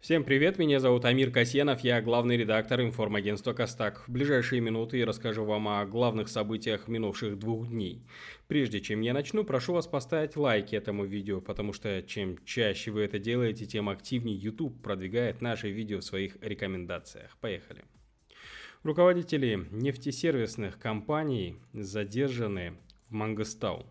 Всем привет, меня зовут Амир Касьянов, я главный редактор информагентства «Костак». В ближайшие минуты я расскажу вам о главных событиях минувших двух дней. Прежде чем я начну, прошу вас поставить лайк этому видео, потому что чем чаще вы это делаете, тем активнее YouTube продвигает наши видео в своих рекомендациях. Поехали! Руководители нефтесервисных компаний задержаны в Мангостау.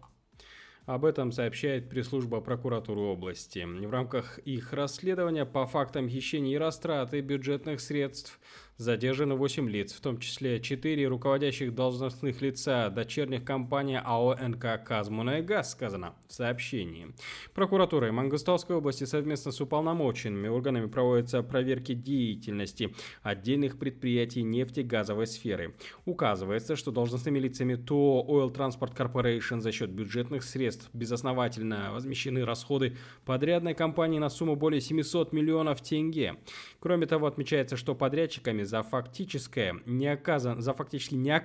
Об этом сообщает пресс-служба прокуратуры области. В рамках их расследования по фактам хищения и растраты бюджетных средств Задержаны 8 лиц, в том числе 4 руководящих должностных лица дочерних компаний АО НК «Казмуная ГАЗ», сказано в сообщении. Прокуратурой Мангустовской области совместно с уполномоченными органами проводятся проверки деятельности отдельных предприятий нефтегазовой сферы. Указывается, что должностными лицами ТО Oil Transport Corporation за счет бюджетных средств безосновательно возмещены расходы подрядной компании на сумму более 700 миллионов тенге. Кроме того, отмечается, что подрядчиками за, фактическое не оказан, за фактически не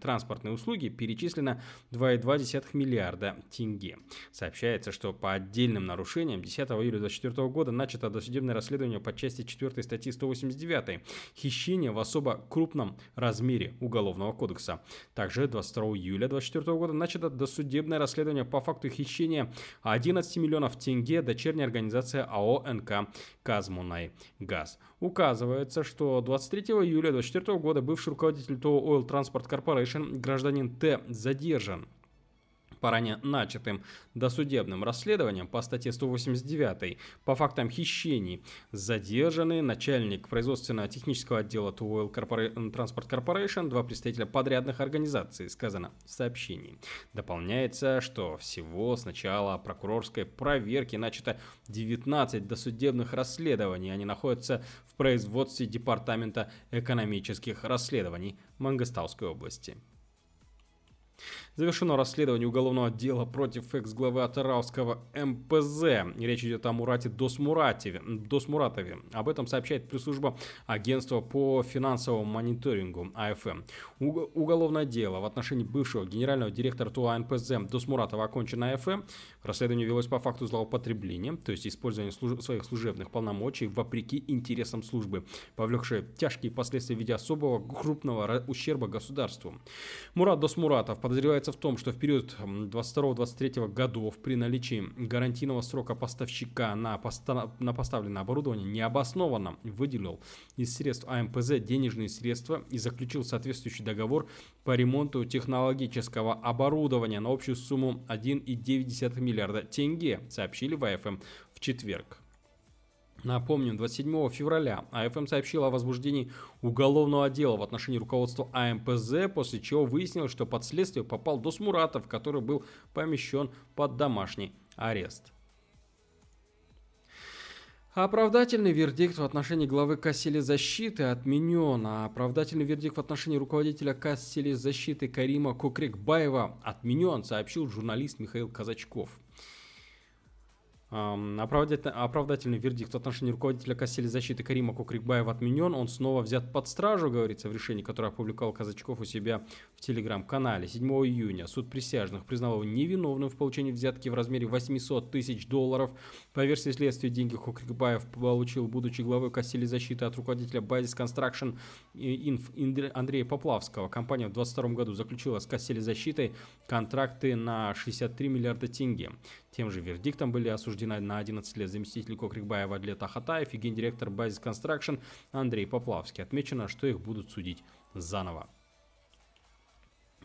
транспортные услуги перечислено 2,2 миллиарда тенге. Сообщается, что по отдельным нарушениям 10 июля 2024 года начато досудебное расследование по части 4 статьи 189 «Хищение в особо крупном размере Уголовного кодекса». Также 22 июля 2024 года начато досудебное расследование по факту хищения 11 миллионов тенге дочерней организации АО НК Казмунай Газ. Указывается, что 23 июля 2024 года бывший руководитель ТО Oil Transport Corporation гражданин Т задержан по ранее начатым досудебным расследованием по статье 189 по фактам хищений задержаны начальник производственно-технического отдела ТУЛ Транспорт корпорейшн два представителя подрядных организаций, сказано в сообщении. Дополняется, что всего с начала прокурорской проверки начато 19 досудебных расследований. Они находятся в производстве Департамента экономических расследований Мангостауской области. Завершено расследование уголовного дела против экс-главы Атарауского МПЗ. Речь идет о Мурате Досмуратеве. Досмуратове. Об этом сообщает пресс-служба Агентства по финансовому мониторингу АФМ. Уголовное дело в отношении бывшего генерального директора ТУА МПЗ Досмуратова окончено АФМ. Расследование велось по факту злоупотребления, то есть использования служ... своих служебных полномочий вопреки интересам службы, повлекшее тяжкие последствия в виде особого крупного ущерба государству. Мурат Досмуратов подозревается заключается в том, что в период 22-23 годов при наличии гарантийного срока поставщика на, поста на поставленное оборудование необоснованно выделил из средств АМПЗ денежные средства и заключил соответствующий договор по ремонту технологического оборудования на общую сумму 1,9 миллиарда тенге, сообщили в АФМ в четверг. Напомним, 27 февраля АФМ сообщила о возбуждении уголовного дела в отношении руководства АМПЗ, после чего выяснилось, что под следствие попал Досмуратов, который был помещен под домашний арест. Оправдательный вердикт в отношении главы кассели защиты отменен, а оправдательный вердикт в отношении руководителя кассели защиты Карима Кукрикбаева отменен, сообщил журналист Михаил Казачков. Оправдательный вердикт в отношении руководителя кассели защиты Карима Кукрикбаева отменен. Он снова взят под стражу, говорится в решении, которое опубликовал Казачков у себя в телеграм-канале. 7 июня суд присяжных признал его невиновным в получении взятки в размере 800 тысяч долларов. По версии следствия, деньги Кукрикбаев получил, будучи главой кассели защиты от руководителя Базис Инф Андрея Поплавского. Компания в 2022 году заключила с кассели защиты контракты на 63 миллиарда тенге. Тем же вердиктом были осуждены на 11 лет заместитель Кокрикбаева Адлет Ахатаев и гендиректор Базис Construction Андрей Поплавский. Отмечено, что их будут судить заново.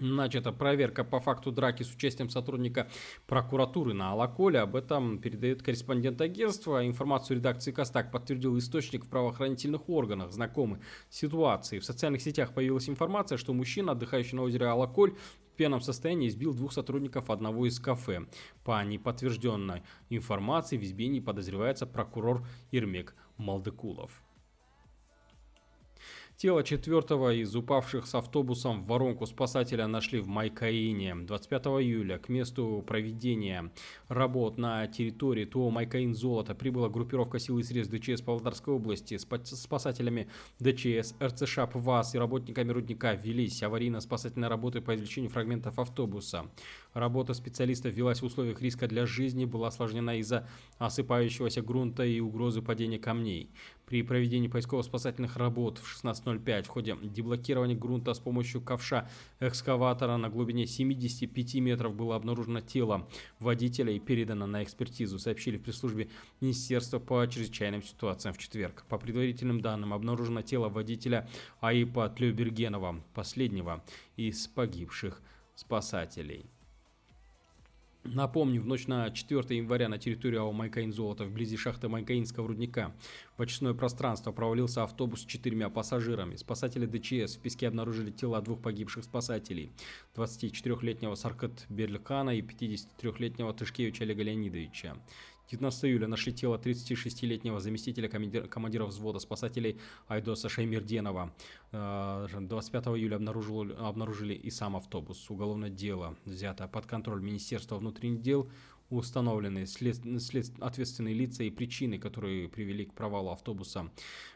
Начата проверка по факту драки с участием сотрудника прокуратуры на Алаколе. Об этом передает корреспондент агентства. Информацию редакции Костак подтвердил источник в правоохранительных органах, знакомый ситуации. В социальных сетях появилась информация, что мужчина, отдыхающий на озере Алаколь, в пьяном состоянии избил двух сотрудников одного из кафе. По неподтвержденной информации в избиении подозревается прокурор Ирмек Малдыкулов. Тело четвертого из упавших с автобусом в воронку спасателя нашли в Майкаине 25 июля. К месту проведения работ на территории ТО Майкаин Золото прибыла группировка сил и средств ДЧС Павлодарской области. С спасателями ДЧС РЦШ ПВАС и работниками рудника велись аварийно-спасательные работы по извлечению фрагментов автобуса. Работа специалистов велась в условиях риска для жизни, была осложнена из-за осыпающегося грунта и угрозы падения камней. При проведении поисково-спасательных работ в 16.05 в ходе деблокирования грунта с помощью ковша экскаватора на глубине 75 метров было обнаружено тело водителя и передано на экспертизу, сообщили в пресс-службе Министерства по чрезвычайным ситуациям в четверг. По предварительным данным, обнаружено тело водителя Аипа Тлюбергенова, последнего из погибших спасателей. Напомню, в ночь на 4 января на территории АО «Майкаин Золото» вблизи шахты Майкаинского рудника в очистное пространство провалился автобус с четырьмя пассажирами. Спасатели ДЧС в песке обнаружили тела двух погибших спасателей – 24-летнего Саркат Берликана и 53-летнего Тышкевича Олега Леонидовича. 19 июля нашли тело 36-летнего заместителя командира, командира взвода спасателей Айдоса Шаймерденова. 25 э, июля обнаружили, обнаружили и сам автобус. Уголовное дело взято под контроль Министерства внутренних дел установлены след, след, ответственные лица и причины, которые привели к провалу автобуса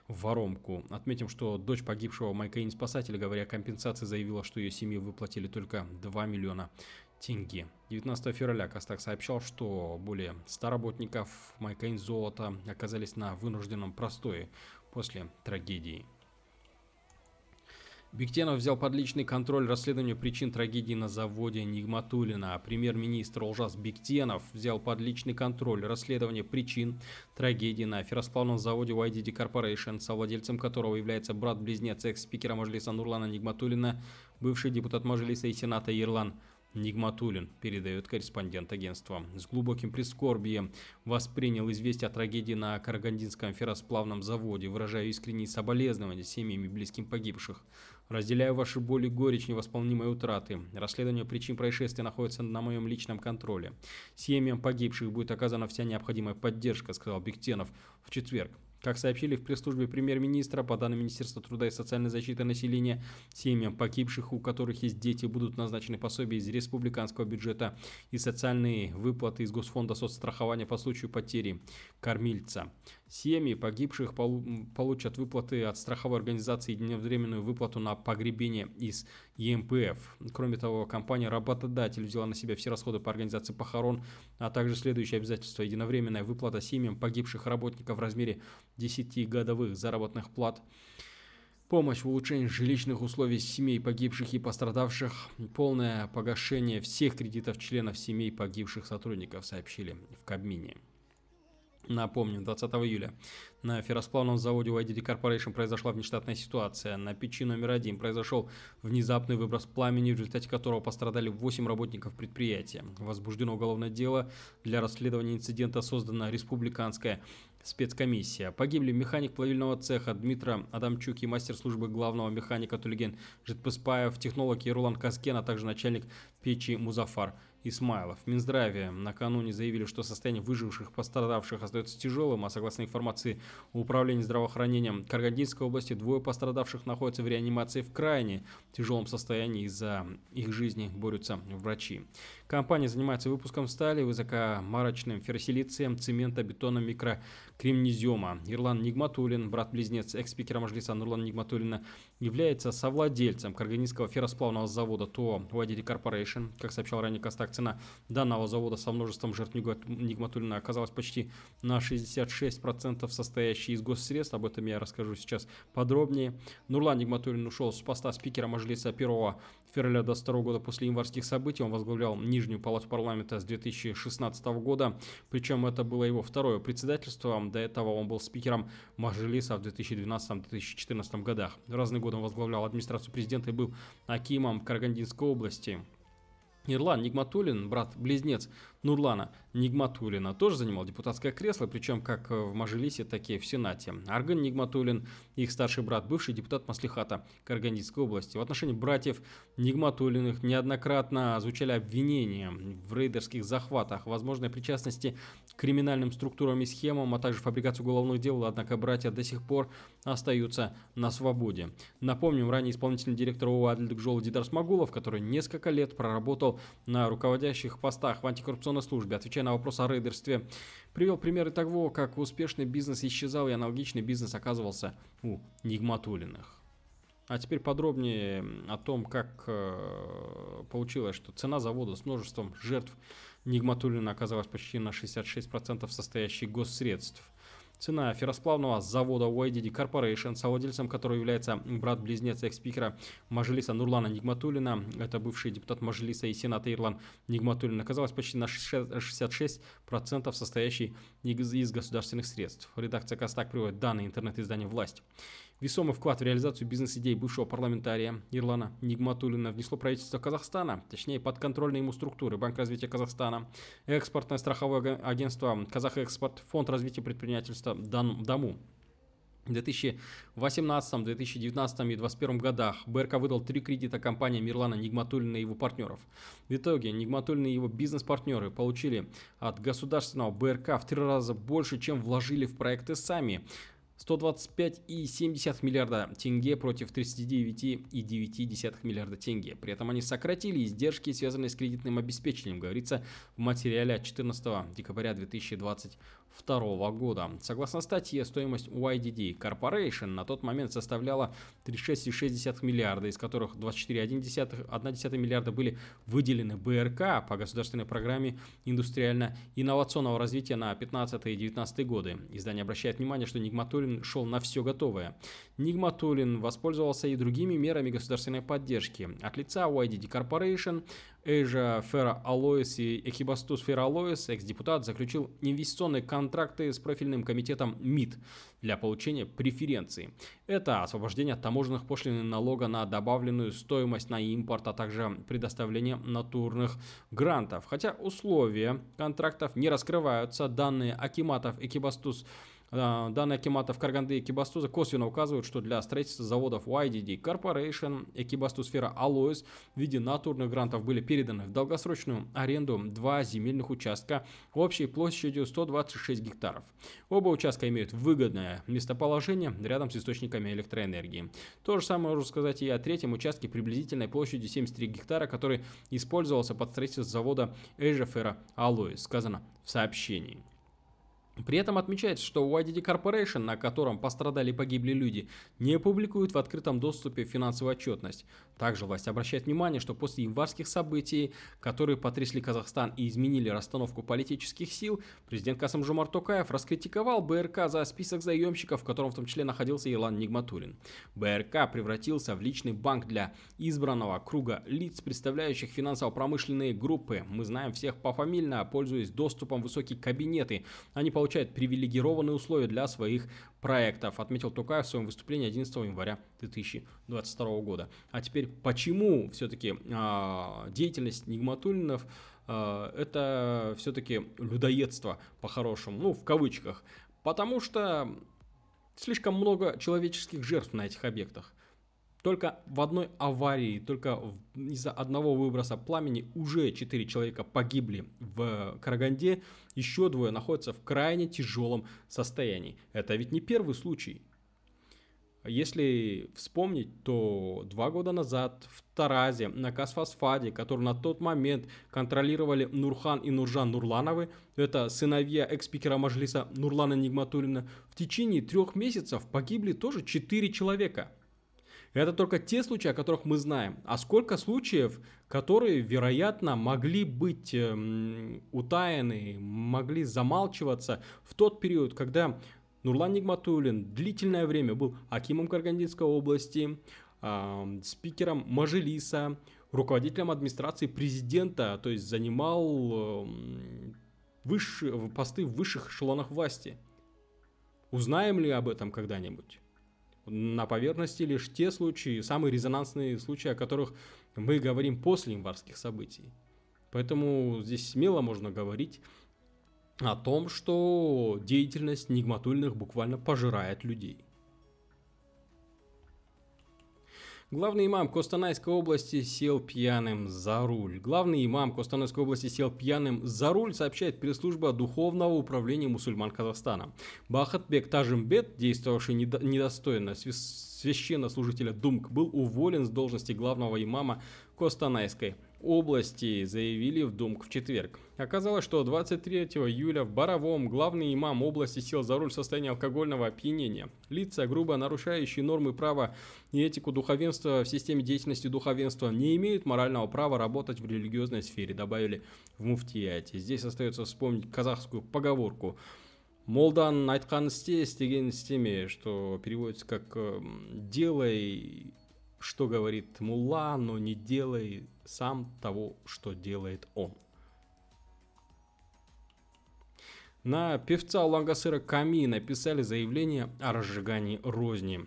в воромку. Отметим, что дочь погибшего Майка спасателя, говоря о компенсации, заявила, что ее семье выплатили только 2 миллиона тенге. 19 февраля Костак сообщал, что более 100 работников Майкаин Золота оказались на вынужденном простое после трагедии. Бектенов взял под личный контроль расследование причин трагедии на заводе Нигматулина. Премьер-министр Олжас Бектенов взял под личный контроль расследование причин трагедии на ферросплавном заводе YDD Corporation, совладельцем которого является брат-близнец экс-спикера Мажлиса Нурлана Нигматулина, бывший депутат Мажлиса и Сената Ирлан Нигматулин, передает корреспондент агентства. С глубоким прискорбием воспринял известие о трагедии на Карагандинском ферросплавном заводе, выражая искренние соболезнования семьям и близким погибших. Разделяю ваши боли горечь невосполнимой утраты. Расследование причин происшествия находится на моем личном контроле. Семьям погибших будет оказана вся необходимая поддержка, сказал Бектенов в четверг. Как сообщили в пресс-службе премьер-министра, по данным Министерства труда и социальной защиты населения, семьям погибших, у которых есть дети, будут назначены пособия из республиканского бюджета и социальные выплаты из Госфонда соцстрахования по случаю потери кормильца. Семьи погибших получат выплаты от страховой организации единовременную выплату на погребение из ЕМПФ. Кроме того, компания-работодатель взяла на себя все расходы по организации похорон, а также следующее обязательство – единовременная выплата семьям погибших работников в размере 10 годовых заработных плат. Помощь в улучшении жилищных условий семей погибших и пострадавших, полное погашение всех кредитов членов семей погибших сотрудников, сообщили в Кабмине. Напомню, 20 июля на ферросплавном заводе YDD Corporation произошла внештатная ситуация. На печи номер один произошел внезапный выброс пламени, в результате которого пострадали 8 работников предприятия. Возбуждено уголовное дело. Для расследования инцидента создана республиканская спецкомиссия. Погибли механик плавильного цеха Дмитра Адамчук и мастер службы главного механика Тулиген Житпыспаев, технологи Рулан Казкен, а также начальник печи Музафар Исмайлов. В Минздраве накануне заявили, что состояние выживших пострадавших остается тяжелым, а согласно информации Управления здравоохранения Каргандинской области, двое пострадавших находятся в реанимации в крайне тяжелом состоянии из-за их жизни борются врачи. Компания занимается выпуском стали, высокомарочным ферросилицием, цемента, бетона, микрокремнезиома. Ирлан Нигматулин, брат-близнец экс-спикера Мажлиса Нурлан Нигматулина, является совладельцем Карганинского ферросплавного завода ТО Вадири Корпорейшн, как сообщал ранее Костак цена данного завода со множеством жертв Нигматулина оказалась почти на 66% состоящей из госсредств. Об этом я расскажу сейчас подробнее. Нурлан Нигматулин ушел с поста спикера Мажлиса 1 февраля до 22 года после январских событий. Он возглавлял Нижнюю палату парламента с 2016 года. Причем это было его второе председательство. До этого он был спикером Мажлиса в 2012-2014 годах. Разные годы он возглавлял администрацию президента и был Акимом Карагандинской области. Ирлан Нигматуллин, брат-близнец Нурлана Нигматулина. Тоже занимал депутатское кресло, причем как э, в Мажилисе, так и в Сенате. Арган Нигматулин, их старший брат, бывший депутат Маслихата Каргандинской области. В отношении братьев Нигматулиных неоднократно звучали обвинения в рейдерских захватах, возможной причастности к криминальным структурам и схемам, а также фабрикацию уголовных дел, однако братья до сих пор остаются на свободе. Напомним, ранее исполнительный директор ООО «Адль Джол» Дидар Смогулов, который несколько лет проработал на руководящих постах в антикоррупционном на службе, отвечая на вопрос о рейдерстве. Привел примеры того, как успешный бизнес исчезал и аналогичный бизнес оказывался у Нигматулиных. А теперь подробнее о том, как э, получилось, что цена завода с множеством жертв Нигматулина оказалась почти на 66% состоящей госсредств. Цена Феросплавного завода YDD Corporation совладельцем которого является брат-близнец экс-спикера Мажилиса Нурлана Нигматулина, это бывший депутат Мажилиса и сената Ирлан Нигматулин, оказалась почти на 66% состоящей из государственных средств. Редакция Костак приводит данные интернет-издания «Власть». Весомый вклад в реализацию бизнес-идей бывшего парламентария Ирлана Нигматулина внесло правительство Казахстана, точнее подконтрольные ему структуры Банк развития Казахстана, экспортное страховое агентство «Казахэкспорт», Фонд развития предпринимательства ДАМУ. В 2018, 2019 и 2021 годах БРК выдал три кредита компании Мирлана Нигматуллина и его партнеров. В итоге Нигматуллин и его бизнес-партнеры получили от государственного БРК в три раза больше, чем вложили в проекты сами. 125,7 миллиарда тенге против 39,9 миллиарда тенге. При этом они сократили издержки, связанные с кредитным обеспечением, говорится в материале от 14 декабря 2020 2002 года. Согласно статье, стоимость YDD Corporation на тот момент составляла 36,6 миллиарда, из которых 24,1 миллиарда были выделены БРК по государственной программе индустриально-инновационного развития на 15 и 19 годы. Издание обращает внимание, что Нигматулин шел на все готовое. Нигматулин воспользовался и другими мерами государственной поддержки. От лица YDD Corporation Эйжа Фера Алоис и Экибастус Фера Алоис, экс-депутат, заключил инвестиционные контракты с профильным комитетом МИД для получения преференций. Это освобождение от таможенных пошлин и налога на добавленную стоимость на импорт, а также предоставление натурных грантов. Хотя условия контрактов не раскрываются, данные Акиматов Экибастус Фера Э, данные Акиматов Карганды и Экибастуза косвенно указывают, что для строительства заводов YDD Corporation и Экибастузсфера Алоис в виде натурных грантов были переданы в долгосрочную аренду два земельных участка общей площадью 126 гектаров. Оба участка имеют выгодное местоположение рядом с источниками электроэнергии. То же самое можно сказать и о третьем участке приблизительной площадью 73 гектара, который использовался под строительство завода Эжефера Алоис, сказано в сообщении. При этом отмечается, что YDD Corporation, на котором пострадали и погибли люди, не публикует в открытом доступе финансовую отчетность. Также власть обращает внимание, что после январских событий, которые потрясли Казахстан и изменили расстановку политических сил, президент Касым-Жомар Токаев раскритиковал БРК за список заемщиков, в котором в том числе находился Илан Нигматулин. БРК превратился в личный банк для избранного круга лиц, представляющих финансово-промышленные группы. Мы знаем всех пофамильно, пользуясь доступом в высокие кабинеты. Они получают привилегированные условия для своих проектов, отметил Тукаев в своем выступлении 11 января 2022 года. А теперь, почему все-таки а, деятельность Нигматуллинов а, это все-таки людоедство по-хорошему, ну, в кавычках, потому что слишком много человеческих жертв на этих объектах. Только в одной аварии, только из-за одного выброса пламени уже 4 человека погибли в Караганде, еще двое находятся в крайне тяжелом состоянии. Это ведь не первый случай. Если вспомнить, то два года назад в Таразе на Касфосфаде, который на тот момент контролировали Нурхан и Нуржан Нурлановы, это сыновья экс-спикера Мажлиса Нурлана Нигматулина, в течение трех месяцев погибли тоже четыре человека – это только те случаи, о которых мы знаем. А сколько случаев, которые, вероятно, могли быть э, эм, утаяны, могли замалчиваться в тот период, когда Нурлан Нигматуллин длительное время был акимом Каргандинской области, э, спикером Мажилиса, руководителем администрации президента, то есть занимал эм, э, выше, посты в высших эшелонах власти. Узнаем ли об этом когда-нибудь? на поверхности лишь те случаи, самые резонансные случаи, о которых мы говорим после январских событий. Поэтому здесь смело можно говорить о том, что деятельность нигматульных буквально пожирает людей. Главный имам Костанайской области сел пьяным за руль. Главный имам Костанайской области сел пьяным за руль, сообщает пресс-служба Духовного управления мусульман Казахстана. Бахатбек Тажимбет, действовавший недостойно, свис священнослужителя Думк был уволен с должности главного имама Костанайской области, заявили в Думк в четверг. Оказалось, что 23 июля в Боровом главный имам области сел за руль в состоянии алкогольного опьянения. Лица, грубо нарушающие нормы права и этику духовенства в системе деятельности духовенства, не имеют морального права работать в религиозной сфере, добавили в муфтияте. Здесь остается вспомнить казахскую поговорку – Молдан айтқанын істе істегенін істеме что переводится как эм, делай что говорит мулла но не делай сам того что делает он на певца Лангасыра Ками написали заявление о разжигании розни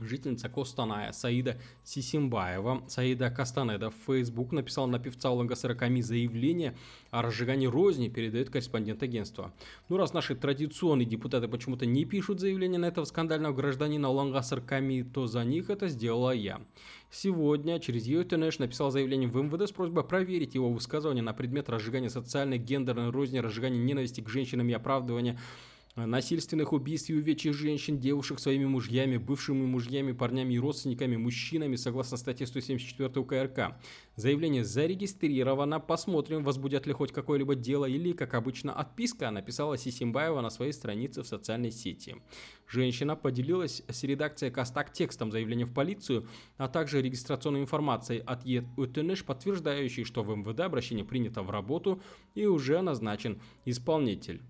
жительница Костаная Саида Сисимбаева. Саида Кастанеда в Facebook написала на певца Оланга Сороками заявление о разжигании розни, передает корреспондент агентства. Ну, раз наши традиционные депутаты почему-то не пишут заявление на этого скандального гражданина Оланга Сороками, то за них это сделала я. Сегодня через ЮТНШ написал заявление в МВД с просьбой проверить его высказывание на предмет разжигания социальной, гендерной розни, разжигания ненависти к женщинам и оправдывания Э, насильственных убийств и увечий женщин, девушек своими мужьями, бывшими мужьями, парнями и родственниками, мужчинами, согласно статье 174 КРК. Заявление зарегистрировано, посмотрим, возбудят ли хоть какое-либо дело или, как обычно, отписка, написала Сисимбаева на своей странице в социальной сети. Женщина поделилась с редакцией Кастак текстом заявления в полицию, а также регистрационной информацией от ЕТНШ, подтверждающей, что в МВД обращение принято в работу и уже назначен исполнитель.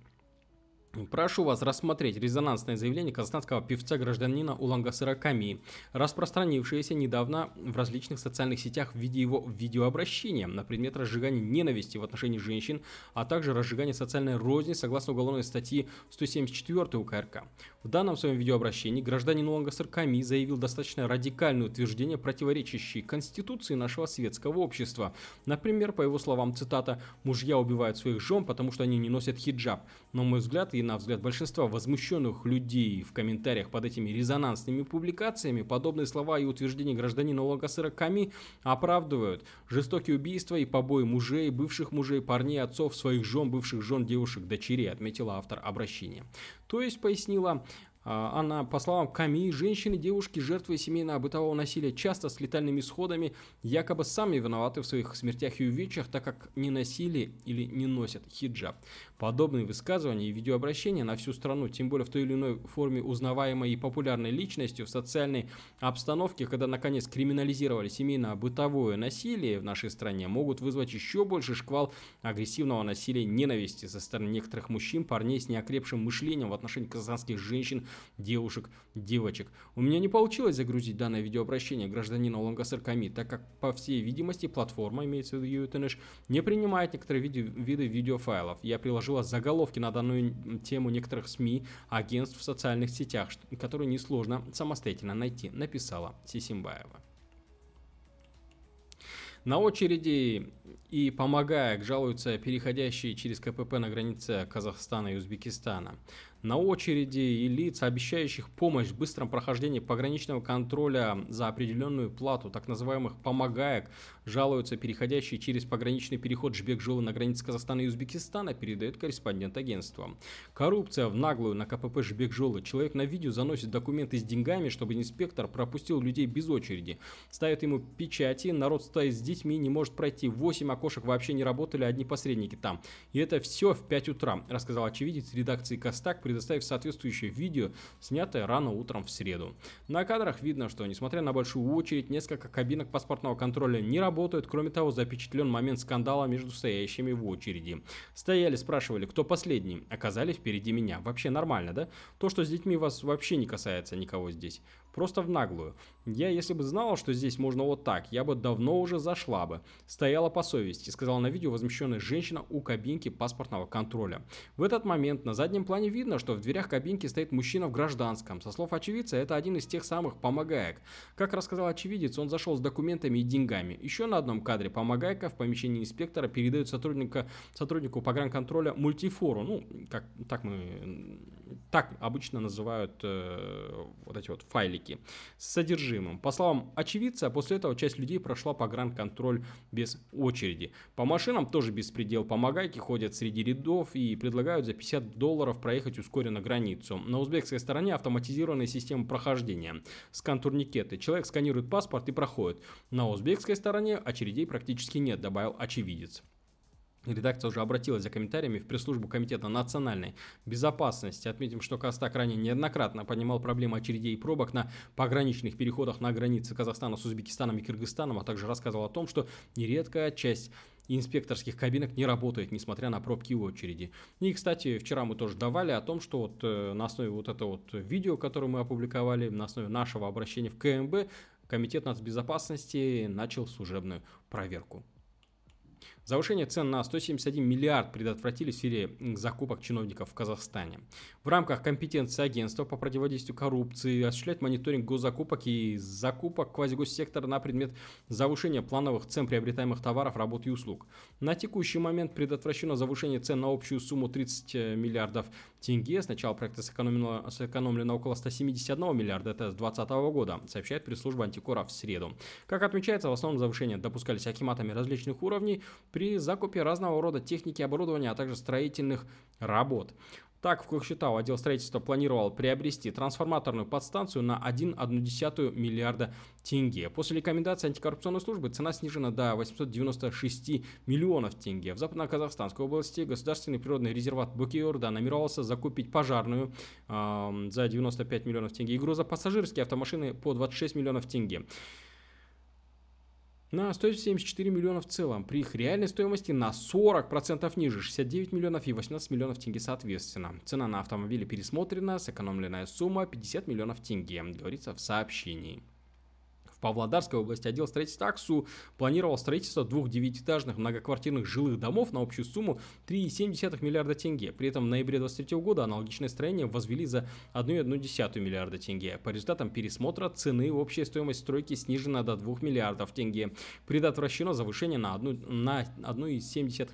Прошу вас рассмотреть резонансное заявление казахстанского певца-гражданина Уланга Сыраками, распространившееся недавно в различных социальных сетях в виде его видеообращения на предмет разжигания ненависти в отношении женщин, а также разжигания социальной розни согласно уголовной статьи 174 УК РК. В данном своем видеообращении гражданин Уланга Сыраками заявил достаточно радикальное утверждение, противоречащее конституции нашего светского общества. Например, по его словам, цитата, «Мужья убивают своих жен, потому что они не носят хиджаб. На мой взгляд, и на взгляд большинства возмущенных людей в комментариях под этими резонансными публикациями, подобные слова и утверждения гражданина Логосыра Ками оправдывают жестокие убийства и побои мужей, бывших мужей, парней, отцов, своих жен, бывших жен, девушек, дочерей, отметила автор обращения. То есть, пояснила, а, она, по словам Ками, женщины, девушки, жертвы семейного бытового насилия часто с летальными исходами якобы сами виноваты в своих смертях и увечьях, так как не носили или не носят хиджаб. Подобные высказывания и видеообращения на всю страну, тем более в той или иной форме узнаваемой и популярной личностью в социальной обстановке, когда наконец криминализировали семейно-бытовое насилие в нашей стране, могут вызвать еще больше шквал агрессивного насилия ненависти со стороны некоторых мужчин, парней с неокрепшим мышлением в отношении казахстанских женщин, девушек, девочек. У меня не получилось загрузить данное видеообращение гражданина Лонгасер Ками, так как, по всей видимости, платформа, имеется в виду UTNH, не принимает некоторые виды видеофайлов. Я приложил сложилась заголовки на данную тему некоторых СМИ, агентств в социальных сетях, которые несложно самостоятельно найти, написала Сисимбаева. На очереди и помогая, жалуются переходящие через КПП на границе Казахстана и Узбекистана на очереди и лиц, обещающих помощь в быстром прохождении пограничного контроля за определенную плату, так называемых «помогаек», жалуются переходящие через пограничный переход Жбекжолы на границе Казахстана и Узбекистана, передает корреспондент агентства. Коррупция в наглую на КПП Жбекжолы. Человек на видео заносит документы с деньгами, чтобы инспектор пропустил людей без очереди. Ставят ему печати, народ стоит с детьми, не может пройти. восемь окошек вообще не работали, одни посредники там. И это все в 5 утра, рассказал очевидец редакции Костак, предоставив соответствующее видео, снятое рано утром в среду. На кадрах видно, что несмотря на большую очередь, несколько кабинок паспортного контроля не работают, кроме того запечатлен момент скандала между стоящими в очереди. Стояли, спрашивали, кто последний, оказались впереди меня. Вообще нормально, да? То, что с детьми вас вообще не касается никого здесь. Просто в наглую. Я, если бы знала, что здесь можно вот так, я бы давно уже зашла бы. Стояла по совести, сказала на видео возмущенная женщина у кабинки паспортного контроля. В этот момент на заднем плане видно, что в дверях кабинки стоит мужчина в гражданском. Со слов очевидца, это один из тех самых помогаек. Как рассказал очевидец, он зашел с документами и деньгами. Еще на одном кадре помогайка в помещении инспектора передает сотрудника, сотруднику погранконтроля мультифору. Ну, как, так мы так обычно называют э, вот эти вот файлики с содержимым. По словам очевидца, после этого часть людей прошла погранконтроль без очереди. По машинам тоже беспредел. Помогайки ходят среди рядов и предлагают за 50 долларов проехать вскоре на границу. На узбекской стороне автоматизированная система прохождения. Скан турникеты. Человек сканирует паспорт и проходит. На узбекской стороне очередей практически нет, добавил очевидец. Редакция уже обратилась за комментариями в пресс-службу Комитета национальной безопасности. Отметим, что Костак ранее неоднократно поднимал проблемы очередей и пробок на пограничных переходах на границе Казахстана с Узбекистаном и Кыргызстаном, а также рассказывал о том, что нередкая часть и инспекторских кабинок не работает, несмотря на пробки и очереди. И, кстати, вчера мы тоже давали о том, что вот э, на основе вот этого вот видео, которое мы опубликовали, на основе нашего обращения в КМБ, Комитет нацбезопасности начал служебную проверку. Завышение цен на 171 миллиард предотвратили в сфере закупок чиновников в Казахстане. В рамках компетенции агентства по противодействию коррупции осуществлять мониторинг госзакупок и закупок квазигоссектора на предмет завышения плановых цен приобретаемых товаров, работ и услуг. На текущий момент предотвращено завышение цен на общую сумму 30 э, миллиардов тенге. С начала проекта сэкономлено, сэкономлено около 171 миллиарда это с 2020 года, сообщает пресс-служба антикора в среду. Как отмечается, в основном завышения допускались акиматами различных уровней при закупе разного рода техники и оборудования, а также строительных работ. Так, в Кокшетау отдел строительства планировал приобрести трансформаторную подстанцию на 1,1 миллиарда тенге. После рекомендации антикоррупционной службы цена снижена до 896 миллионов тенге. В западно-казахстанской области государственный природный резерват Бакиорда намеровался закупить пожарную э, за 95 миллионов тенге и грузопассажирские автомашины по 26 миллионов тенге на 174 миллиона в целом, при их реальной стоимости на 40% ниже, 69 миллионов и 18 миллионов тенге соответственно. Цена на автомобили пересмотрена, сэкономленная сумма 50 миллионов тенге, говорится в сообщении. Павлодарской области отдел строительства АКСУ планировал строительство двух девятиэтажных многоквартирных жилых домов на общую сумму 3,7 миллиарда тенге. При этом в ноябре 2023 года аналогичное строение возвели за 1,1 миллиарда тенге. По результатам пересмотра цены и общая стоимость стройки снижена до 2 миллиардов тенге. Предотвращено завышение на 1,7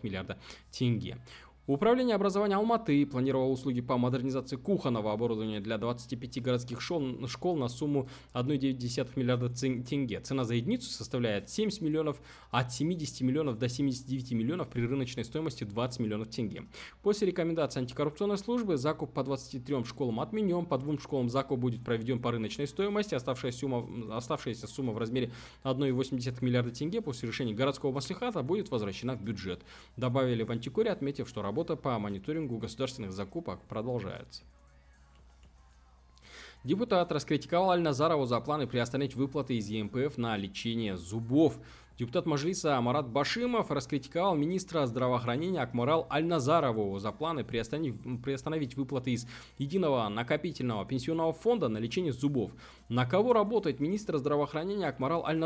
миллиарда тенге. Управление образования Алматы планировало услуги по модернизации кухонного оборудования для 25 городских школ, школ на сумму 1,9 миллиарда тенге. Цена за единицу составляет 70 миллионов, от 70 миллионов до 79 миллионов при рыночной стоимости 20 миллионов тенге. После рекомендации антикоррупционной службы закуп по 23 школам отменен, по двум школам закуп будет проведен по рыночной стоимости, оставшаяся сумма, оставшаяся сумма в размере 1,8 миллиарда тенге после решения городского маслихата будет возвращена в бюджет. Добавили в антикоре, отметив, что работа Работа по мониторингу государственных закупок продолжается. Депутат раскритиковал аль за планы приостановить выплаты из ЕМПФ на лечение зубов. Депутат мажлиса Марат Башимов раскритиковал министра здравоохранения Акмарал аль за планы приостановить выплаты из единого накопительного пенсионного фонда на лечение зубов. На кого работает министр здравоохранения Акмарал аль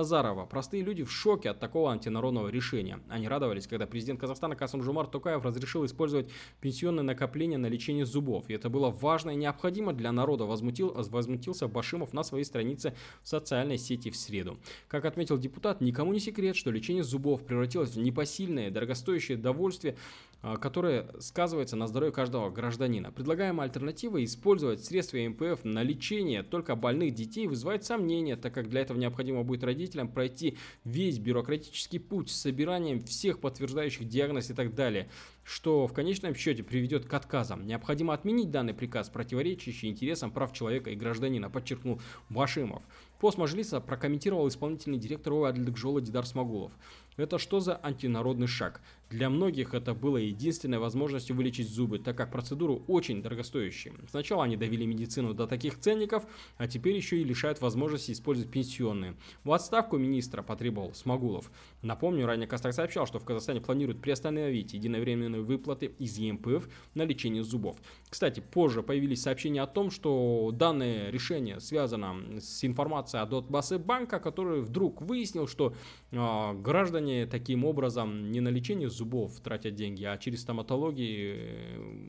Простые люди в шоке от такого антинародного решения. Они радовались, когда президент Казахстана Касым Жумар Тукаев разрешил использовать пенсионное накопление на лечение зубов. И это было важно и необходимо для народа, возмутил, возмутился Башимов на своей странице в социальной сети в среду. Как отметил депутат, никому не секрет, секрет, что лечение зубов превратилось в непосильное, дорогостоящее довольствие, а, которое сказывается на здоровье каждого гражданина. Предлагаемая альтернатива использовать средства МПФ на лечение только больных детей вызывает сомнения, так как для этого необходимо будет родителям пройти весь бюрократический путь с собиранием всех подтверждающих диагноз и так далее, что в конечном счете приведет к отказам. Необходимо отменить данный приказ, противоречащий интересам прав человека и гражданина, подчеркнул Башимов. Пост Мажилиса прокомментировал исполнительный директор ОАЭ Адликжола Дидар Смогулов. Это что за антинародный шаг? Для многих это было единственной возможностью вылечить зубы, так как процедуру очень дорогостоящие. Сначала они довели медицину до таких ценников, а теперь еще и лишают возможности использовать пенсионные. В отставку министра потребовал Смогулов. Напомню, ранее Костак сообщал, что в Казахстане планируют приостановить единовременные выплаты из ЕМПФ на лечение зубов. Кстати, позже появились сообщения о том, что данное решение связано с информацией о Дотбасы банка, который вдруг выяснил, что э, граждане граждане таким образом не на лечение зубов тратят деньги, а через стоматологии э,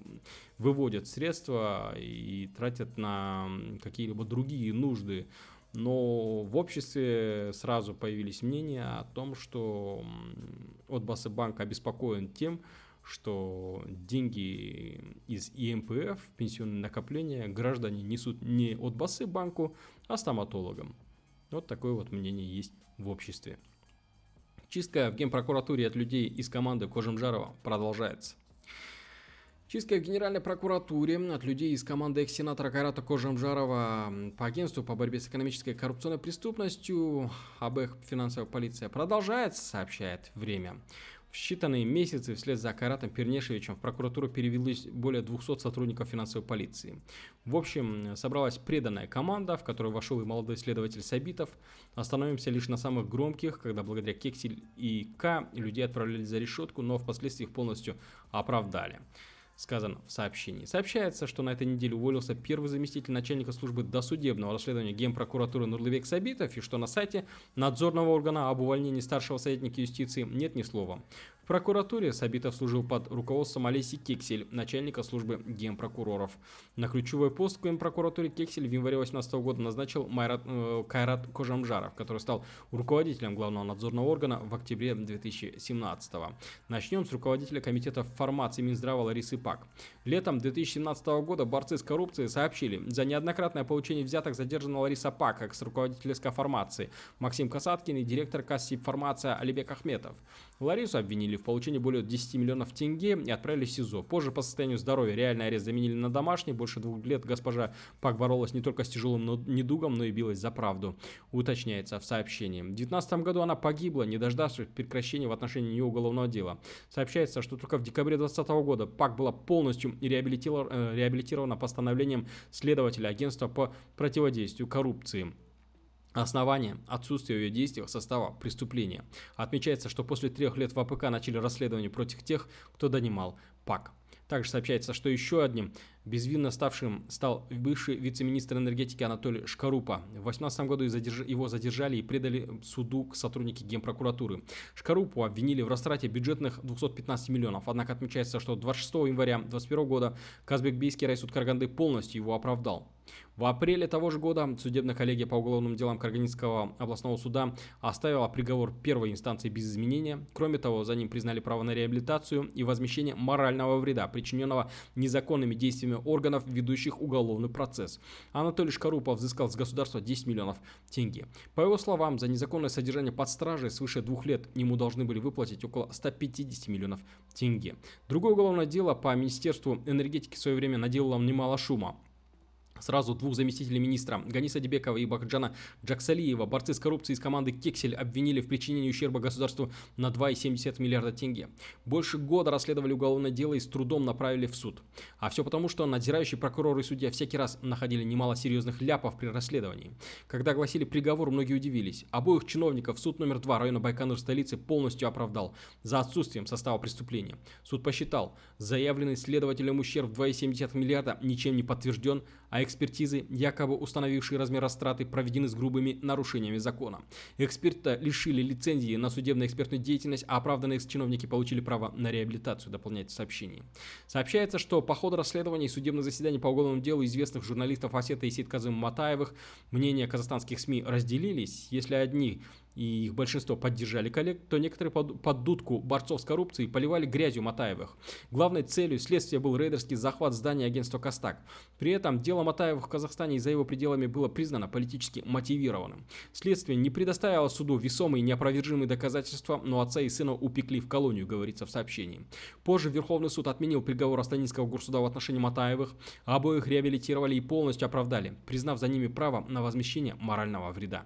выводят средства и тратят на какие-либо другие нужды. Но в обществе сразу появились мнения о том, что Отбасыбанк обеспокоен тем, что деньги из ИМПФ, пенсионные накопления, граждане несут не от банку, а стоматологам. Вот такое вот мнение есть в обществе. Чистка в Генпрокуратуре от людей из команды Кожемжарова продолжается. Чистка в Генеральной прокуратуре от людей из команды экс-сенатора Карата Кожемжарова по агентству по борьбе с экономической и коррупционной преступностью АБЭХ финансовой полиции продолжается, сообщает «Время». В считанные месяцы вслед за Каратом Пернешевичем в прокуратуру перевелось более 200 сотрудников финансовой полиции. В общем, собралась преданная команда, в которую вошел и молодой следователь Сабитов. Остановимся лишь на самых громких, когда благодаря Кексель и К людей отправляли за решетку, но впоследствии их полностью оправдали сказано в сообщении. Сообщается, что на этой неделе уволился первый заместитель начальника службы досудебного расследования Генпрокуратуры Нурлыбек Сабитов и что на сайте надзорного органа об увольнении старшего советника юстиции нет ни слова. В прокуратуре Сабитов служил под руководством Олеси Кексель, начальника службы генпрокуроров. На ключевой пост в генпрокуратуре Кексель в январе 2018 года назначил Майрат, э, Кайрат Кожамжаров, который стал руководителем главного надзорного органа в октябре 2017 года. Начнем с руководителя комитета формации Минздрава Ларисы Пак. Летом 2017 года борцы с коррупцией сообщили, за неоднократное получение взяток задержана Лариса Пак, как руководитель СК формации, Максим Касаткин и директор касси формация Алибек Ахметов. Ларису обвинили в получении более 10 миллионов тенге и отправили в СИЗО. Позже по состоянию здоровья реальный арест заменили на домашний. Больше двух лет госпожа Пак боролась не только с тяжелым недугом, но и билась за правду, уточняется в сообщении. В 2019 году она погибла, не дождавшись прекращения в отношении нее уголовного дела. Сообщается, что только в декабре 2020 года Пак была полностью э, реабилитирована постановлением следователя агентства по противодействию коррупции основания отсутствия в ее действиях состава преступления. Отмечается, что после трех лет в АПК начали расследование против тех, кто донимал ПАК. Также сообщается, что еще одним безвинно ставшим стал бывший вице-министр энергетики Анатолий Шкарупа. В 2018 году его задержали и предали суду сотрудники Генпрокуратуры. Шкарупу обвинили в растрате бюджетных 215 миллионов. Однако отмечается, что 26 января 2021 года Казбекбийский райсуд Карганды полностью его оправдал. В апреле того же года судебная коллегия по уголовным делам Карганинского областного суда оставила приговор первой инстанции без изменения. Кроме того, за ним признали право на реабилитацию и возмещение морального вреда, причиненного незаконными действиями органов, ведущих уголовный процесс. Анатолий Шкарупов взыскал с государства 10 миллионов тенге. По его словам, за незаконное содержание под стражей свыше двух лет ему должны были выплатить около 150 миллионов тенге. Другое уголовное дело по Министерству энергетики в свое время наделало немало шума. Сразу двух заместителей министра Ганиса Дебекова и Бахджана Джаксалиева, борцы с коррупцией из команды «Кексель», обвинили в причинении ущерба государству на 2,7 миллиарда тенге. Больше года расследовали уголовное дело и с трудом направили в суд. А все потому, что надзирающий прокурор и судья всякий раз находили немало серьезных ляпов при расследовании. Когда огласили приговор, многие удивились. Обоих чиновников суд номер 2 района Байконур столицы полностью оправдал за отсутствием состава преступления. Суд посчитал, заявленный следователем ущерб 2,7 миллиарда ничем не подтвержден, а экспертизы, якобы установившие размер растраты, проведены с грубыми нарушениями закона. Эксперта лишили лицензии на судебно-экспертную деятельность, а оправданные чиновники получили право на реабилитацию, дополняет сообщение. Сообщается, что по ходу расследования и судебных заседаний по уголовному делу известных журналистов Асета и Ситказым Матаевых мнения казахстанских СМИ разделились. Если одни и их большинство поддержали коллег, то некоторые под, под дудку борцов с коррупцией поливали грязью Матаевых. Главной целью следствия был рейдерский захват здания агентства «Костак». При этом дело Матаевых в Казахстане и за его пределами было признано политически мотивированным. Следствие не предоставило суду весомые и неопровержимые доказательства, но отца и сына упекли в колонию, говорится в сообщении. Позже Верховный суд отменил приговор Астанинского горсуда в отношении Матаевых, обоих реабилитировали и полностью оправдали, признав за ними право на возмещение морального вреда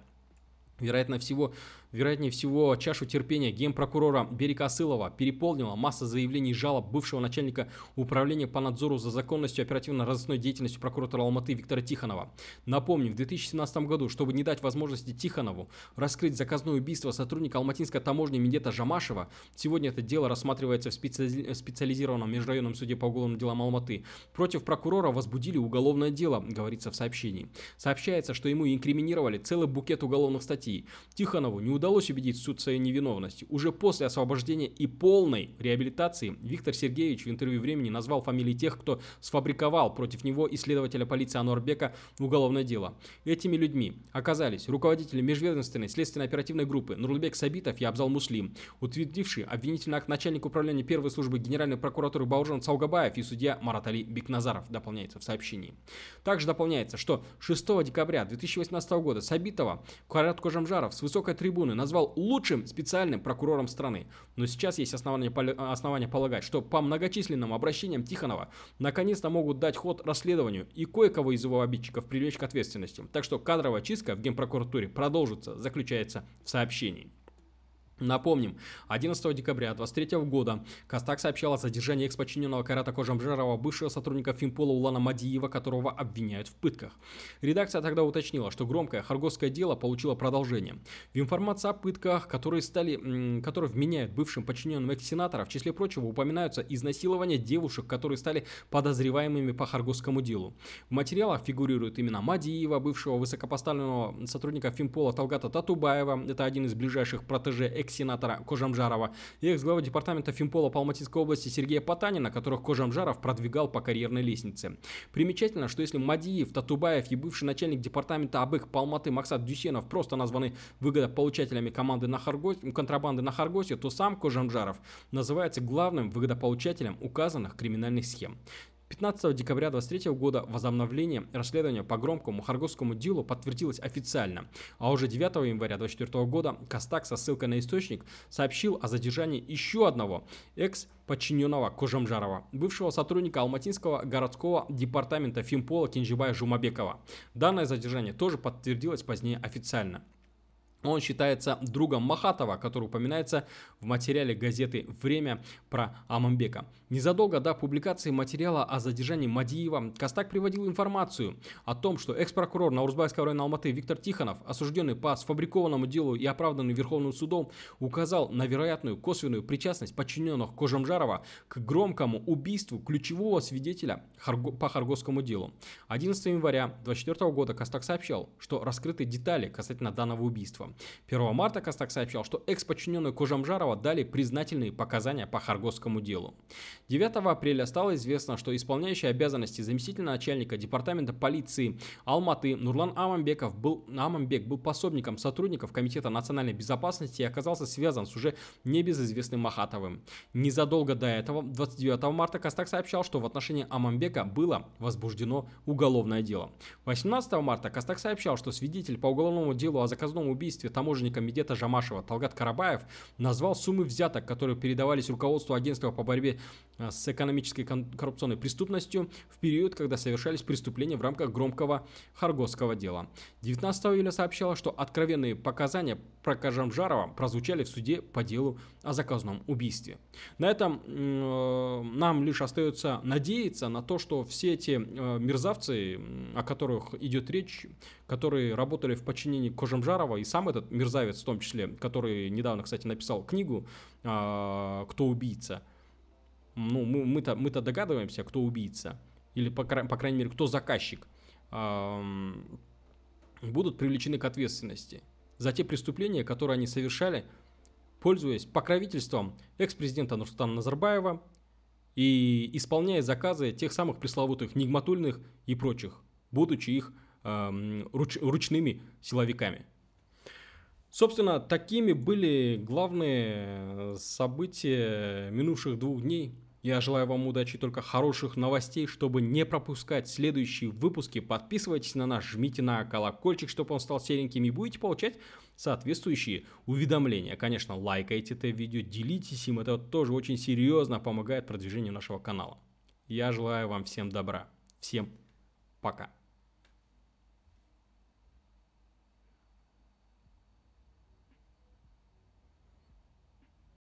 вероятно всего Вероятнее всего, чашу терпения генпрокурора Берика Берекосылова переполнила масса заявлений и жалоб бывшего начальника управления по надзору за законностью оперативно-розыскной деятельности прокуратора Алматы Виктора Тихонова. Напомним, в 2017 году, чтобы не дать возможности Тихонову раскрыть заказное убийство сотрудника алматинской таможни Медета Жамашева, сегодня это дело рассматривается в специализированном межрайонном суде по уголовным делам Алматы. Против прокурора возбудили уголовное дело, говорится в сообщении. Сообщается, что ему инкриминировали целый букет уголовных статей. Тихонову не удалось удалось убедить суд в своей невиновности. Уже после освобождения и полной реабилитации Виктор Сергеевич в интервью «Времени» назвал фамилии тех, кто сфабриковал против него и следователя полиции Анорбека уголовное дело. Этими людьми оказались руководители межведомственной следственной оперативной группы Нурлбек Сабитов и Абзал Муслим, утвердивший обвинительный акт начальник управления первой службы Генеральной прокуратуры Бауржан Саугабаев и судья Марат Али Бекназаров, дополняется в сообщении. Также дополняется, что 6 декабря 2018 года Сабитова Карат Кожамжаров с высокой трибуны Гришину назвал лучшим специальным прокурором страны. Но сейчас есть основания, основания полагать, что по многочисленным обращениям Тихонова наконец-то могут дать ход расследованию и кое-кого из его обидчиков привлечь к ответственности. Так что кадровая чистка в Генпрокуратуре продолжится, заключается в сообщении. Напомним, 11 декабря 2023 года Костак сообщал о задержании экс-подчиненного Карата Кожамжарова, бывшего сотрудника Финпола Улана Мадиева, которого обвиняют в пытках. Редакция тогда уточнила, что громкое Харговское дело получило продолжение. В информации о пытках, которые, стали, которые вменяют бывшим подчиненным экс-сенатора, в числе прочего упоминаются изнасилования девушек, которые стали подозреваемыми по Харговскому делу. В материалах фигурируют имена Мадиева, бывшего высокопоставленного сотрудника Финпола Талгата Татубаева, это один из ближайших протеже экс-сенатора Кожамжарова экс-глава департамента Фимпола по Алматинской области Сергея Потанина, которых Кожамжаров продвигал по карьерной лестнице. Примечательно, что если Мадиев, Татубаев и бывший начальник департамента АБЭК Палматы Максат Дюсенов просто названы выгодополучателями команды на Харгосе, контрабанды на Харгосе, то сам Кожамжаров называется главным выгодополучателем указанных криминальных схем. 15 декабря 23 года возобновление расследования по громкому Харговскому делу подтвердилось официально, а уже 9 января 24 года Костак со ссылкой на источник сообщил о задержании еще одного экс-подчиненного Кожамжарова, бывшего сотрудника Алматинского городского департамента Фимпола Кинжибая Жумабекова. Данное задержание тоже подтвердилось позднее официально но он считается другом Махатова, который упоминается в материале газеты «Время» про Амамбека. Незадолго до публикации материала о задержании Мадиева Костак приводил информацию о том, что экс-прокурор Наурзбайского района Алматы Виктор Тихонов, осужденный по сфабрикованному делу и оправданный Верховным судом, указал на вероятную косвенную причастность подчиненных Кожамжарова к громкому убийству ключевого свидетеля по Харгосскому делу. 11 января 2024 года Костак сообщал, что раскрыты детали касательно данного убийства. 1 марта Костак сообщал, что экс подчиненные Кужамжарова дали признательные показания по Харгосскому делу. 9 апреля стало известно, что исполняющий обязанности заместителя начальника департамента полиции Алматы Нурлан Амамбеков был, Амамбек был пособником сотрудников Комитета национальной безопасности и оказался связан с уже небезызвестным Махатовым. Незадолго до этого, 29 марта, Костак сообщал, что в отношении Амамбека было возбуждено уголовное дело. 18 марта Костак сообщал, что свидетель по уголовному делу о заказном убийстве правительстве таможенника Медета Жамашева Талгат Карабаев назвал суммы взяток, которые передавались руководству агентства по борьбе Э, с экономической коррупционной преступностью в период, когда совершались преступления в рамках громкого Харгосского дела. 19 июля сообщало, что откровенные показания про Кожамжарова прозвучали в суде по делу о заказном убийстве. На этом э, нам лишь остается надеяться на то, что все эти э, мерзавцы, о которых идет речь, которые работали в подчинении Кожамжарова, и сам этот мерзавец в том числе, который недавно, кстати, написал книгу э, «Кто убийца», ну, мы, мы-то, мы-то догадываемся, кто убийца, или, по, кра- по крайней мере, кто заказчик, эм, будут привлечены к ответственности за те преступления, которые они совершали, пользуясь покровительством экс-президента Нурсултана Назарбаева и исполняя заказы тех самых пресловутых нигматульных и прочих, будучи их эм, руч- ручными силовиками. Собственно, такими были главные э, события минувших двух дней – я желаю вам удачи только хороших новостей. Чтобы не пропускать следующие выпуски, подписывайтесь на нас, жмите на колокольчик, чтобы он стал сереньким, и будете получать соответствующие уведомления. Конечно, лайкайте это видео, делитесь им, это тоже очень серьезно помогает продвижению нашего канала. Я желаю вам всем добра. Всем пока.